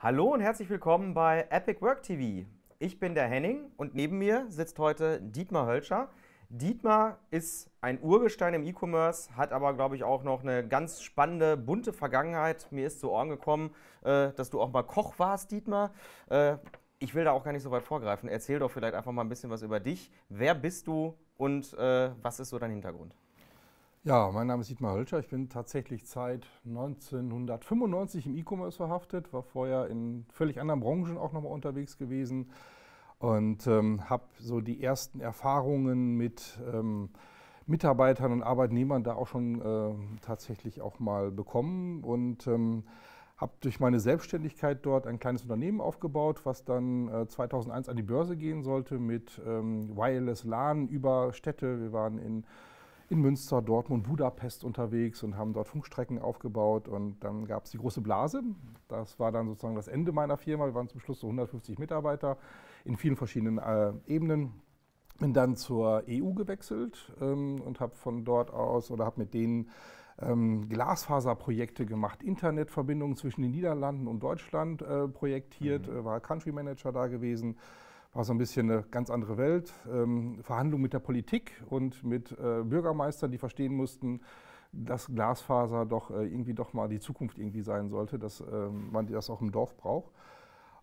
Hallo und herzlich willkommen bei Epic Work TV. Ich bin der Henning und neben mir sitzt heute Dietmar Hölscher. Dietmar ist ein Urgestein im E-Commerce, hat aber, glaube ich, auch noch eine ganz spannende, bunte Vergangenheit. Mir ist zu Ohren gekommen, äh, dass du auch mal Koch warst, Dietmar. Äh, ich will da auch gar nicht so weit vorgreifen. Erzähl doch vielleicht einfach mal ein bisschen was über dich. Wer bist du und äh, was ist so dein Hintergrund? Ja, mein Name ist Dietmar Hölscher. Ich bin tatsächlich seit 1995 im E-Commerce verhaftet, war vorher in völlig anderen Branchen auch nochmal unterwegs gewesen und ähm, habe so die ersten Erfahrungen mit ähm, Mitarbeitern und Arbeitnehmern da auch schon äh, tatsächlich auch mal bekommen und ähm, habe durch meine Selbstständigkeit dort ein kleines Unternehmen aufgebaut, was dann äh, 2001 an die Börse gehen sollte mit ähm, Wireless LAN über Städte. Wir waren in in Münster, Dortmund, Budapest unterwegs und haben dort Funkstrecken aufgebaut. Und dann gab es die große Blase. Das war dann sozusagen das Ende meiner Firma. Wir waren zum Schluss so 150 Mitarbeiter in vielen verschiedenen äh, Ebenen. Bin dann zur EU gewechselt ähm, und habe von dort aus oder habe mit denen ähm, Glasfaserprojekte gemacht, Internetverbindungen zwischen den Niederlanden und Deutschland äh, projektiert, mhm. Äh, war Country Manager da gewesen war so ein bisschen eine ganz andere Welt. Ähm, Verhandlungen mit der Politik und mit äh, Bürgermeistern, die verstehen mussten, dass Glasfaser doch äh, irgendwie doch mal die Zukunft irgendwie sein sollte, dass ähm, man das auch im Dorf braucht.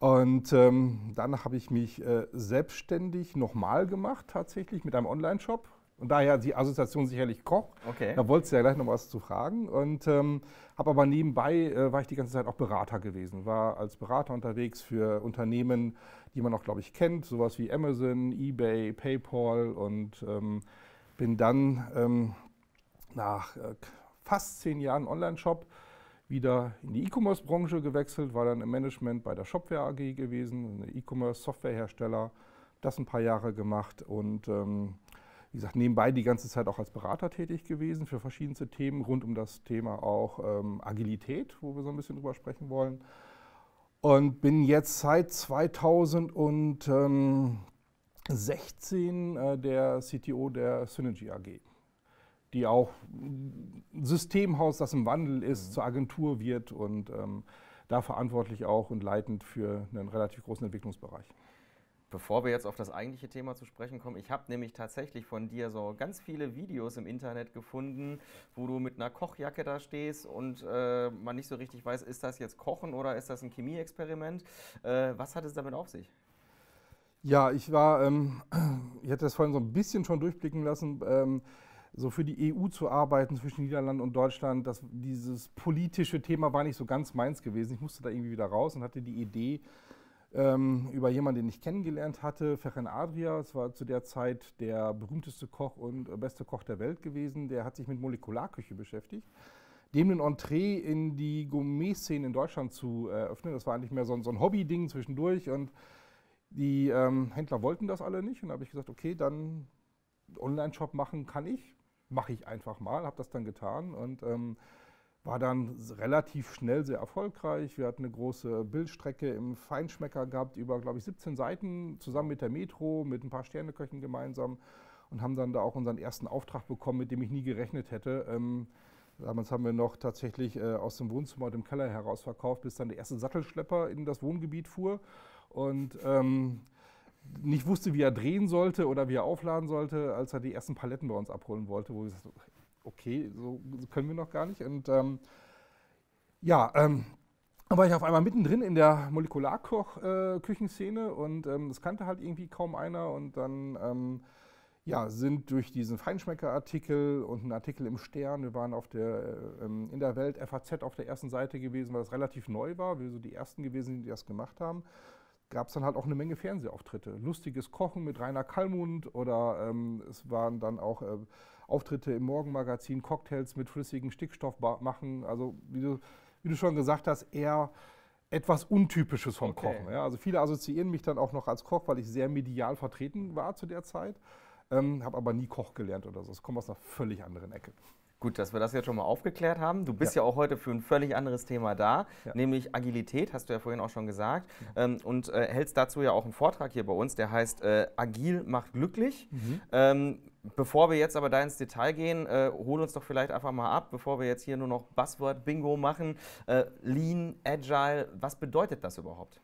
Und ähm, dann habe ich mich äh, selbstständig nochmal gemacht, tatsächlich mit einem Online-Shop. Und daher die Assoziation sicherlich Koch. Okay. Da wolltest du ja gleich noch was zu fragen. Und ähm, habe aber nebenbei, äh, war ich die ganze Zeit auch Berater gewesen. War als Berater unterwegs für Unternehmen, die man auch, glaube ich, kennt. Sowas wie Amazon, eBay, PayPal. Und ähm, bin dann ähm, nach äh, fast zehn Jahren Online-Shop wieder in die E-Commerce-Branche gewechselt. War dann im Management bei der Shopware AG gewesen, ein E-Commerce-Softwarehersteller. Das ein paar Jahre gemacht und ähm, wie gesagt, nebenbei die ganze Zeit auch als Berater tätig gewesen für verschiedenste Themen rund um das Thema auch ähm, Agilität, wo wir so ein bisschen drüber sprechen wollen. Und bin jetzt seit 2016 äh, der CTO der Synergy AG, die auch ein Systemhaus, das im Wandel ist, mhm. zur Agentur wird und ähm, da verantwortlich auch und leitend für einen relativ großen Entwicklungsbereich. Bevor wir jetzt auf das eigentliche Thema zu sprechen kommen, ich habe nämlich tatsächlich von dir so ganz viele Videos im Internet gefunden, wo du mit einer Kochjacke da stehst und äh, man nicht so richtig weiß, ist das jetzt Kochen oder ist das ein Chemieexperiment? Äh, was hat es damit auf sich? Ja, ich war, ähm, ich hatte das vorhin so ein bisschen schon durchblicken lassen. Ähm, so für die EU zu arbeiten zwischen Niederlanden und Deutschland, das, dieses politische Thema war nicht so ganz meins gewesen. Ich musste da irgendwie wieder raus und hatte die Idee, ähm, über jemanden, den ich kennengelernt hatte, Ferren Adria. Es war zu der Zeit der berühmteste Koch und äh, beste Koch der Welt gewesen. Der hat sich mit Molekularküche beschäftigt. Dem den Entree in die Gourmet-Szene in Deutschland zu eröffnen. Äh, das war eigentlich mehr so ein, so ein Hobby-Ding zwischendurch. Und die ähm, Händler wollten das alle nicht. Und da habe ich gesagt, okay, dann Online-Shop machen kann ich. Mache ich einfach mal. Habe das dann getan. Und. Ähm, war dann relativ schnell sehr erfolgreich. Wir hatten eine große Bildstrecke im Feinschmecker gehabt, über, glaube ich, 17 Seiten, zusammen mit der Metro, mit ein paar Sterneköchen gemeinsam und haben dann da auch unseren ersten Auftrag bekommen, mit dem ich nie gerechnet hätte. Ähm, damals haben wir noch tatsächlich äh, aus dem Wohnzimmer und dem Keller heraus verkauft, bis dann der erste Sattelschlepper in das Wohngebiet fuhr und ähm, nicht wusste, wie er drehen sollte oder wie er aufladen sollte, als er die ersten Paletten bei uns abholen wollte, wo wir gesagt haben, okay, so können wir noch gar nicht. Und ähm, ja, ähm, dann war ich auf einmal mittendrin in der Molekularküchenszene äh, und ähm, das kannte halt irgendwie kaum einer. Und dann ähm, ja, sind durch diesen Feinschmecker-Artikel und einen Artikel im Stern, wir waren auf der, äh, ähm, in der Welt FAZ auf der ersten Seite gewesen, weil das relativ neu war, wir so die Ersten gewesen, sind, die das gemacht haben, gab es dann halt auch eine Menge Fernsehauftritte. Lustiges Kochen mit Rainer Kallmund oder ähm, es waren dann auch... Äh, Auftritte im Morgenmagazin, Cocktails mit flüssigem Stickstoff machen. Also wie du, wie du schon gesagt hast, eher etwas Untypisches vom okay. Kochen. Ja. Also viele assoziieren mich dann auch noch als Koch, weil ich sehr medial vertreten war zu der Zeit, ähm, habe aber nie Koch gelernt oder so. Es kommt aus einer völlig anderen Ecke. Gut, dass wir das jetzt schon mal aufgeklärt haben. Du bist ja, ja auch heute für ein völlig anderes Thema da, ja. nämlich Agilität, hast du ja vorhin auch schon gesagt. Genau. Ähm, und äh, hältst dazu ja auch einen Vortrag hier bei uns, der heißt äh, Agil macht glücklich. Mhm. Ähm, bevor wir jetzt aber da ins Detail gehen, äh, hol uns doch vielleicht einfach mal ab, bevor wir jetzt hier nur noch Buzzword-Bingo machen. Äh, Lean, Agile, was bedeutet das überhaupt?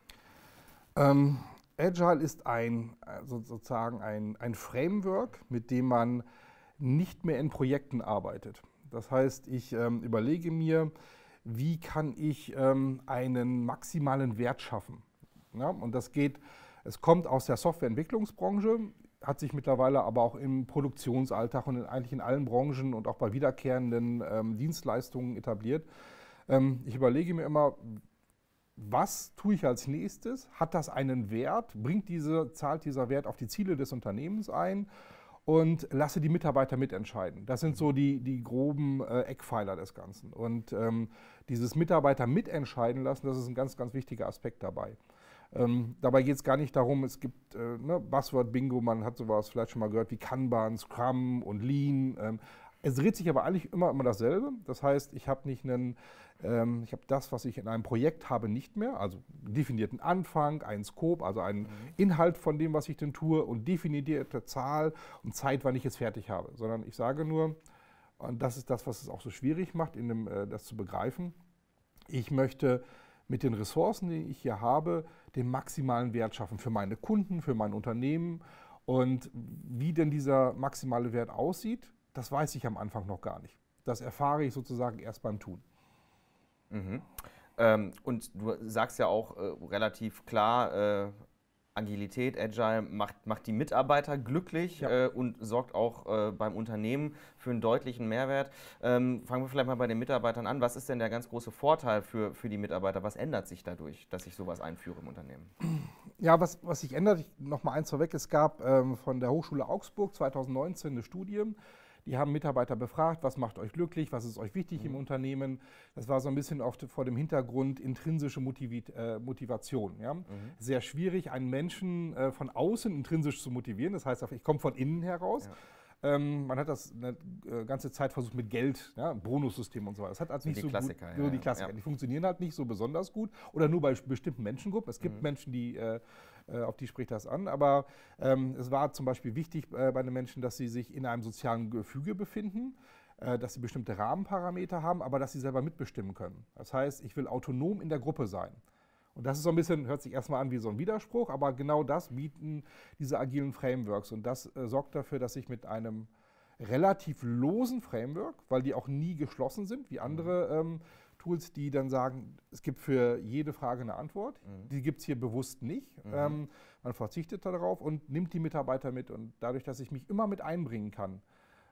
Ähm, Agile ist ein, äh, sozusagen ein, ein Framework, mit dem man nicht mehr in Projekten arbeitet. Das heißt, ich ähm, überlege mir, wie kann ich ähm, einen maximalen Wert schaffen. Ja, und das geht, es kommt aus der Softwareentwicklungsbranche, hat sich mittlerweile aber auch im Produktionsalltag und in, eigentlich in allen Branchen und auch bei wiederkehrenden ähm, Dienstleistungen etabliert. Ähm, ich überlege mir immer, was tue ich als nächstes? Hat das einen Wert? Bringt diese, zahlt dieser Wert auf die Ziele des Unternehmens ein? und lasse die Mitarbeiter mitentscheiden. Das sind so die, die groben äh, Eckpfeiler des Ganzen. Und ähm, dieses Mitarbeiter mitentscheiden lassen, das ist ein ganz, ganz wichtiger Aspekt dabei. Ähm, dabei geht es gar nicht darum, es gibt äh, ne, Buzzword Bingo, man hat sowas vielleicht schon mal gehört wie Kanban, Scrum und Lean. Ähm, es dreht sich aber eigentlich immer immer dasselbe. Das heißt, ich habe nicht einen, ähm, ich habe das, was ich in einem Projekt habe, nicht mehr. Also definierten Anfang, einen Scope, also einen mhm. Inhalt von dem, was ich denn tue und definierte Zahl und Zeit, wann ich es fertig habe. Sondern ich sage nur, und das ist das, was es auch so schwierig macht, in dem, äh, das zu begreifen. Ich möchte mit den Ressourcen, die ich hier habe, den maximalen Wert schaffen für meine Kunden, für mein Unternehmen. Und wie denn dieser maximale Wert aussieht, das weiß ich am Anfang noch gar nicht. Das erfahre ich sozusagen erst beim Tun. Mhm. Ähm, und du sagst ja auch äh, relativ klar, äh, Agilität, Agile macht, macht die Mitarbeiter glücklich ja. äh, und sorgt auch äh, beim Unternehmen für einen deutlichen Mehrwert. Ähm, fangen wir vielleicht mal bei den Mitarbeitern an. Was ist denn der ganz große Vorteil für, für die Mitarbeiter? Was ändert sich dadurch, dass ich sowas einführe im Unternehmen? Ja, was, was sich ändert, ich, nochmal eins vorweg, es gab ähm, von der Hochschule Augsburg 2019 eine Studie, die haben Mitarbeiter befragt, was macht euch glücklich, was ist euch wichtig mhm. im Unternehmen. Das war so ein bisschen oft vor dem Hintergrund intrinsische Motiv äh, Motivation. Ja? Mhm. Sehr schwierig, einen Menschen äh, von außen intrinsisch zu motivieren. Das heißt, ich komme von innen heraus. Ja. Ähm, man hat das eine äh, ganze Zeit versucht mit Geld, ja, Bonussystem und so weiter. Das hat also nicht die so Klassiker, gut, ja, die Klassiker. Ja. Die funktionieren halt nicht so besonders gut oder nur bei bestimmten Menschengruppen. Es gibt mhm. Menschen, die äh, äh, auf die spricht das an. Aber ähm, es war zum Beispiel wichtig äh, bei den Menschen, dass sie sich in einem sozialen Gefüge befinden äh, dass sie bestimmte Rahmenparameter haben, aber dass sie selber mitbestimmen können. Das heißt, ich will autonom in der Gruppe sein. Und das ist so ein bisschen, hört sich erstmal an wie so ein Widerspruch, aber genau das bieten diese agilen Frameworks. Und das äh, sorgt dafür, dass ich mit einem relativ losen Framework, weil die auch nie geschlossen sind, wie andere mhm. ähm, Tools, die dann sagen, es gibt für jede Frage eine Antwort. Mhm. Die gibt es hier bewusst nicht. Mhm. Ähm, man verzichtet darauf und nimmt die Mitarbeiter mit. Und dadurch, dass ich mich immer mit einbringen kann,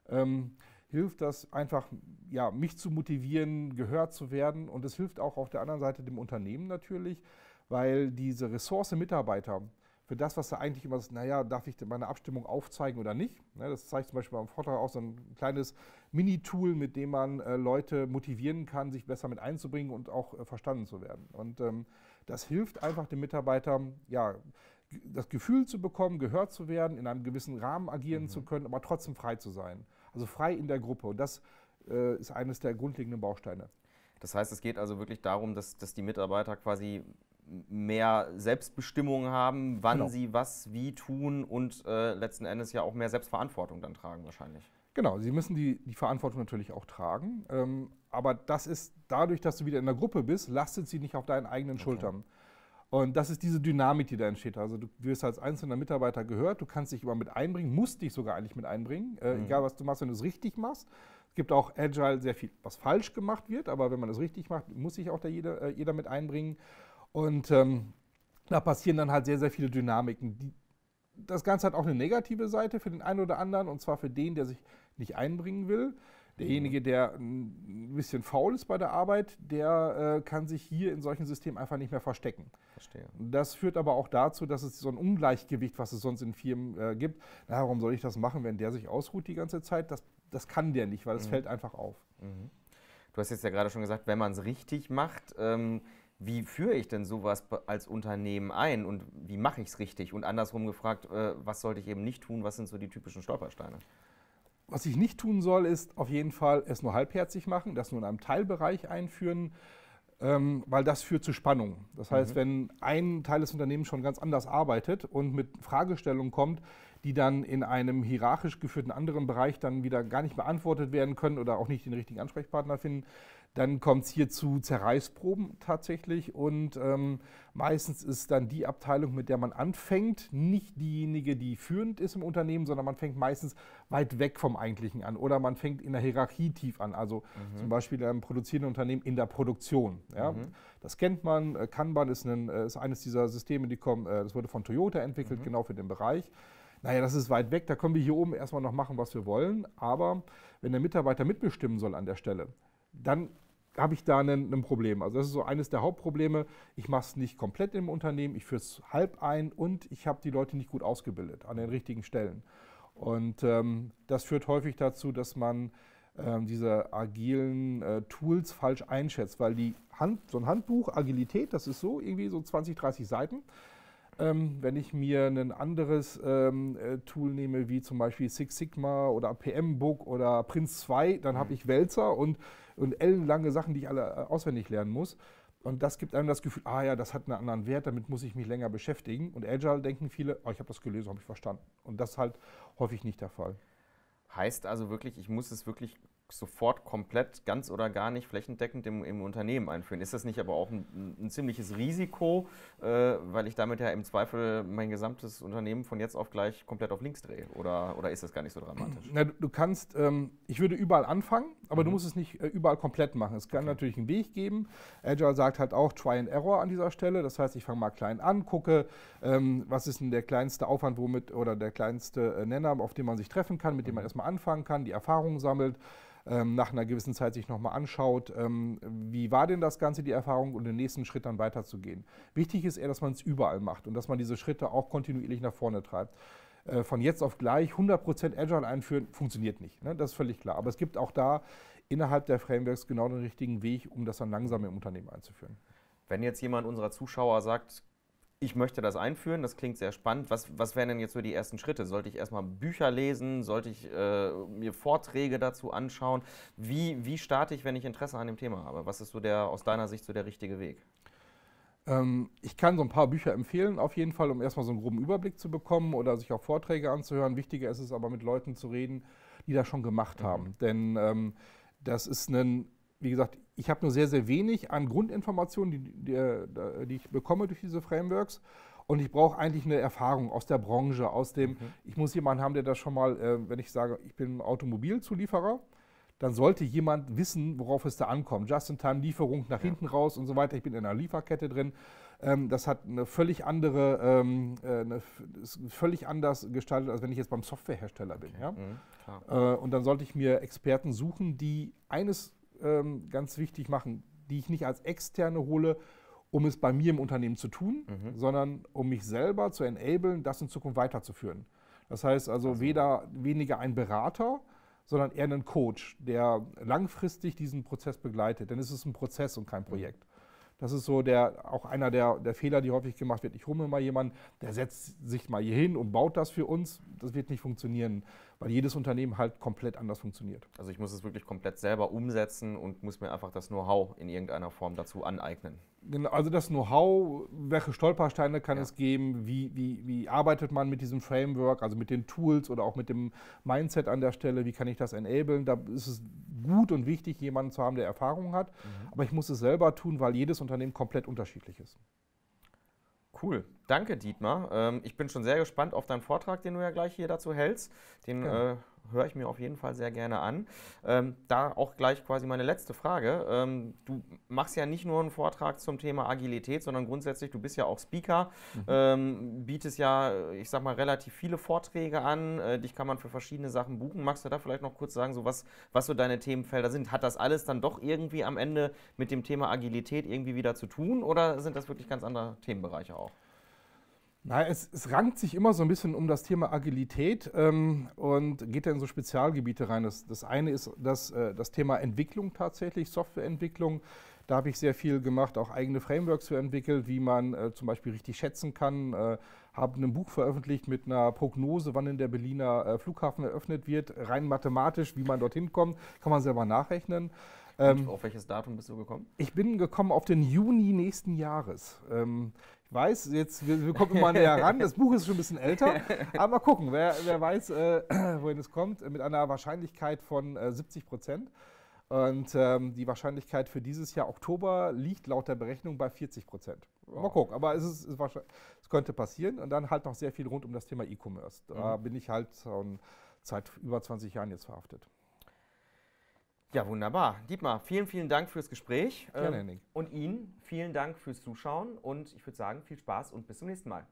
ähm, hilft das einfach, ja, mich zu motivieren, gehört zu werden. Und es hilft auch auf der anderen Seite dem Unternehmen natürlich, weil diese Ressource Mitarbeiter, für das, was da eigentlich immer ist, naja, darf ich meine Abstimmung aufzeigen oder nicht? Ne, das zeigt zum Beispiel beim Vortrag auch so ein kleines Mini-Tool, mit dem man äh, Leute motivieren kann, sich besser mit einzubringen und auch äh, verstanden zu werden. Und ähm, das hilft einfach den Mitarbeitern, ja, das Gefühl zu bekommen, gehört zu werden, in einem gewissen Rahmen agieren mhm. zu können, aber trotzdem frei zu sein. Also frei in der Gruppe. Und das äh, ist eines der grundlegenden Bausteine. Das heißt, es geht also wirklich darum, dass, dass die Mitarbeiter quasi mehr Selbstbestimmung haben, wann genau. sie was wie tun und äh, letzten Endes ja auch mehr Selbstverantwortung dann tragen wahrscheinlich. Genau, sie müssen die, die Verantwortung natürlich auch tragen, ähm, aber das ist dadurch, dass du wieder in der Gruppe bist, lastet sie nicht auf deinen eigenen okay. Schultern. Und das ist diese Dynamik, die da entsteht. Also du wirst als einzelner Mitarbeiter gehört, du kannst dich immer mit einbringen, musst dich sogar eigentlich mit einbringen, äh, mhm. egal was du machst, wenn du es richtig machst. Es gibt auch Agile sehr viel, was falsch gemacht wird, aber wenn man es richtig macht, muss sich auch jeder, äh, jeder mit einbringen. Und ähm, da passieren dann halt sehr, sehr viele Dynamiken. Die, das Ganze hat auch eine negative Seite für den einen oder anderen, und zwar für den, der sich nicht einbringen will. Derjenige, der ein bisschen faul ist bei der Arbeit, der äh, kann sich hier in solchen Systemen einfach nicht mehr verstecken. Verstehe. Das führt aber auch dazu, dass es so ein Ungleichgewicht, was es sonst in Firmen äh, gibt. Na, warum soll ich das machen, wenn der sich ausruht die ganze Zeit? Das, das kann der nicht, weil es mhm. fällt einfach auf. Mhm. Du hast jetzt ja gerade schon gesagt, wenn man es richtig macht. Ähm wie führe ich denn sowas als Unternehmen ein und wie mache ich es richtig? Und andersrum gefragt, äh, was sollte ich eben nicht tun? Was sind so die typischen Stolpersteine? Was ich nicht tun soll, ist auf jeden Fall es nur halbherzig machen, das nur in einem Teilbereich einführen, ähm, weil das führt zu Spannung. Das heißt, mhm. wenn ein Teil des Unternehmens schon ganz anders arbeitet und mit Fragestellungen kommt, die dann in einem hierarchisch geführten anderen Bereich dann wieder gar nicht beantwortet werden können oder auch nicht den richtigen Ansprechpartner finden, dann kommt es hier zu Zerreißproben tatsächlich und ähm, meistens ist dann die Abteilung, mit der man anfängt, nicht diejenige, die führend ist im Unternehmen, sondern man fängt meistens weit weg vom Eigentlichen an oder man fängt in der Hierarchie tief an. Also mhm. zum Beispiel in einem produzierenden Unternehmen in der Produktion. Ja? Mhm. Das kennt man. Äh, Kanban ist, ein, äh, ist, eines dieser Systeme, die kommen, äh, das wurde von Toyota entwickelt, mhm. genau für den Bereich naja, das ist weit weg, da können wir hier oben erstmal noch machen, was wir wollen. Aber wenn der Mitarbeiter mitbestimmen soll an der Stelle, dann habe ich da ein Problem. Also das ist so eines der Hauptprobleme. Ich mache es nicht komplett im Unternehmen, ich führe es halb ein und ich habe die Leute nicht gut ausgebildet an den richtigen Stellen. Und ähm, das führt häufig dazu, dass man ähm, diese agilen äh, Tools falsch einschätzt, weil die Hand, so ein Handbuch Agilität, das ist so irgendwie so 20, 30 Seiten. Ähm, wenn ich mir ein anderes ähm, äh, Tool nehme, wie zum Beispiel Six Sigma oder PM Book oder Prince 2, dann habe mhm. ich Wälzer und und ellenlange Sachen, die ich alle äh, auswendig lernen muss. Und das gibt einem das Gefühl, ah ja, das hat einen anderen Wert, damit muss ich mich länger beschäftigen. Und Agile denken viele, oh, ich habe das gelesen, habe ich verstanden. Und das ist halt häufig nicht der Fall. Heißt also wirklich, ich muss es wirklich sofort komplett, ganz oder gar nicht flächendeckend im, im Unternehmen einführen. Ist das nicht aber auch ein, ein ziemliches Risiko, äh, weil ich damit ja im Zweifel mein gesamtes Unternehmen von jetzt auf gleich komplett auf links drehe? Oder, oder ist das gar nicht so dramatisch? Na, du, du kannst, ähm, ich würde überall anfangen, aber mhm. du musst es nicht äh, überall komplett machen. Es kann okay. natürlich einen Weg geben. Agile sagt halt auch Try and Error an dieser Stelle. Das heißt, ich fange mal klein an, gucke, ähm, was ist denn der kleinste Aufwand, womit oder der kleinste äh, Nenner, auf den man sich treffen kann, mit dem man mhm. erstmal anfangen kann, die Erfahrungen sammelt ähm, nach einer gewissen Zeit sich nochmal anschaut, ähm, wie war denn das Ganze, die Erfahrung und den nächsten Schritt dann weiterzugehen. Wichtig ist eher, dass man es überall macht und dass man diese Schritte auch kontinuierlich nach vorne treibt äh, von jetzt auf gleich 100% Agile einführen, funktioniert nicht. Ne? Das ist völlig klar. Aber es gibt auch da innerhalb der Frameworks genau den richtigen Weg, um das dann langsam im Unternehmen einzuführen. Wenn jetzt jemand unserer Zuschauer sagt, ich möchte das einführen, das klingt sehr spannend. Was, was wären denn jetzt so die ersten Schritte? Sollte ich erstmal Bücher lesen? Sollte ich äh, mir Vorträge dazu anschauen? Wie, wie starte ich, wenn ich Interesse an dem Thema habe? Was ist so der, aus deiner Sicht so der richtige Weg? Ähm, ich kann so ein paar Bücher empfehlen, auf jeden Fall, um erstmal so einen groben Überblick zu bekommen oder sich auch Vorträge anzuhören. Wichtiger ist es aber, mit Leuten zu reden, die das schon gemacht mhm. haben. Denn ähm, das ist ein, wie gesagt, ich habe nur sehr, sehr wenig an Grundinformationen, die, die, äh, die ich bekomme durch diese Frameworks. Und ich brauche eigentlich eine Erfahrung aus der Branche, aus dem, mhm. ich muss jemanden haben, der das schon mal, äh, wenn ich sage, ich bin Automobilzulieferer, dann sollte jemand wissen, worauf es da ankommt. Just-in-Time-Lieferung nach ja. hinten raus und so weiter. Ich bin in einer Lieferkette drin. Ähm, das hat eine völlig andere, ähm, äh, eine, ist völlig anders gestaltet, als wenn ich jetzt beim Softwarehersteller bin. Okay. Ja? Mhm, äh, und dann sollte ich mir Experten suchen, die eines ähm, ganz wichtig machen, die ich nicht als externe hole, um es bei mir im Unternehmen zu tun, mhm. sondern um mich selber zu enablen, das in Zukunft weiterzuführen. Das heißt also, also. weder weniger ein Berater, sondern eher einen Coach, der langfristig diesen Prozess begleitet. Denn es ist ein Prozess und kein mhm. Projekt. Das ist so der, auch einer der, der Fehler, die häufig gemacht wird. Ich hole mir mal jemanden, der setzt sich mal hier hin und baut das für uns. Das wird nicht funktionieren weil jedes Unternehmen halt komplett anders funktioniert. Also ich muss es wirklich komplett selber umsetzen und muss mir einfach das Know-how in irgendeiner Form dazu aneignen. Genau, also das Know-how, welche Stolpersteine kann ja. es geben, wie, wie, wie arbeitet man mit diesem Framework, also mit den Tools oder auch mit dem Mindset an der Stelle, wie kann ich das enablen? Da ist es gut und wichtig, jemanden zu haben, der Erfahrung hat. Mhm. Aber ich muss es selber tun, weil jedes Unternehmen komplett unterschiedlich ist. Cool. Danke, Dietmar. Ähm, ich bin schon sehr gespannt auf deinen Vortrag, den du ja gleich hier dazu hältst. Den genau. äh, höre ich mir auf jeden Fall sehr gerne an. Ähm, da auch gleich quasi meine letzte Frage. Ähm, du machst ja nicht nur einen Vortrag zum Thema Agilität, sondern grundsätzlich, du bist ja auch Speaker, mhm. ähm, bietest ja, ich sag mal, relativ viele Vorträge an. Äh, dich kann man für verschiedene Sachen buchen. Magst du da vielleicht noch kurz sagen, so was, was so deine Themenfelder sind? Hat das alles dann doch irgendwie am Ende mit dem Thema Agilität irgendwie wieder zu tun oder sind das wirklich ganz andere Themenbereiche auch? Na, es, es, rankt sich immer so ein bisschen um das Thema Agilität ähm, und geht dann in so Spezialgebiete rein. Das, das eine ist das, äh, das Thema Entwicklung tatsächlich, Softwareentwicklung. Da habe ich sehr viel gemacht, auch eigene Frameworks für entwickelt, wie man äh, zum Beispiel richtig schätzen kann. Äh, habe ein Buch veröffentlicht mit einer Prognose, wann in der Berliner äh, Flughafen eröffnet wird. Rein mathematisch, wie man dorthin kommt, kann man selber nachrechnen. Und ähm, auf welches Datum bist du gekommen? Ich bin gekommen auf den Juni nächsten Jahres. Ähm, weiß, jetzt wir, wir kommt mal näher ran. Das Buch ist schon ein bisschen älter, aber mal gucken, wer, wer weiß, äh, wohin es kommt, mit einer Wahrscheinlichkeit von äh, 70 Prozent. Und ähm, die Wahrscheinlichkeit für dieses Jahr Oktober liegt laut der Berechnung bei 40 Prozent. Wow. Mal gucken, aber es, ist, es, es, könnte passieren. Und dann halt noch sehr viel rund um das Thema E-Commerce. Da mhm. bin ich halt schon seit über 20 Jahren jetzt verhaftet. Ja, wunderbar. Dietmar, vielen, vielen Dank fürs Gespräch. Gerne, ähm, Henning. Und Ihnen vielen Dank fürs Zuschauen und ich würde sagen, viel Spaß und bis zum nächsten Mal.